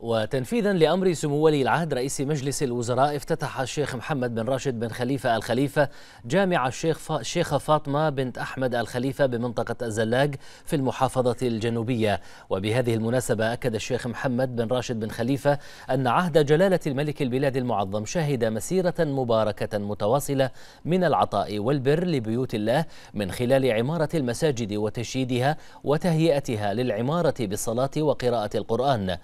وتنفيذا لأمر سمو ولي العهد رئيس مجلس الوزراء افتتح الشيخ محمد بن راشد بن خليفة الخليفة جامع الشيخ الشيخة فاطمة بنت أحمد الخليفة بمنطقة الزلاج في المحافظة الجنوبية وبهذه المناسبة أكد الشيخ محمد بن راشد بن خليفة أن عهد جلالة الملك البلاد المعظم شهد مسيرة مباركة متواصلة من العطاء والبر لبيوت الله من خلال عمارة المساجد وتشييدها وتهيئتها للعمارة بالصلاة وقراءة القرآن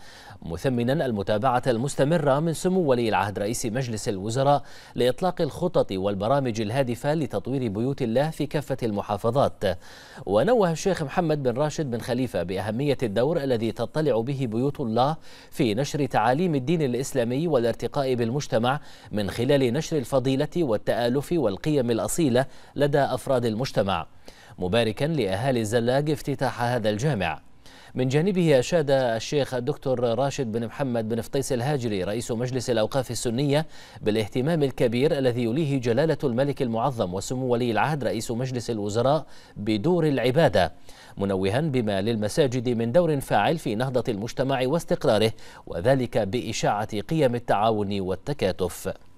مثمنا المتابعة المستمرة من سمو ولي العهد رئيس مجلس الوزراء لإطلاق الخطط والبرامج الهادفة لتطوير بيوت الله في كافة المحافظات ونوه الشيخ محمد بن راشد بن خليفة بأهمية الدور الذي تطلع به بيوت الله في نشر تعاليم الدين الإسلامي والارتقاء بالمجتمع من خلال نشر الفضيلة والتآلف والقيم الأصيلة لدى أفراد المجتمع مباركا لأهالي الزلاج افتتاح هذا الجامع من جانبه أشاد الشيخ الدكتور راشد بن محمد بن فطيس الهاجري رئيس مجلس الأوقاف السنية بالاهتمام الكبير الذي يوليه جلالة الملك المعظم وسمو ولي العهد رئيس مجلس الوزراء بدور العبادة منوها بما للمساجد من دور فاعل في نهضة المجتمع واستقراره وذلك بإشاعة قيم التعاون والتكاتف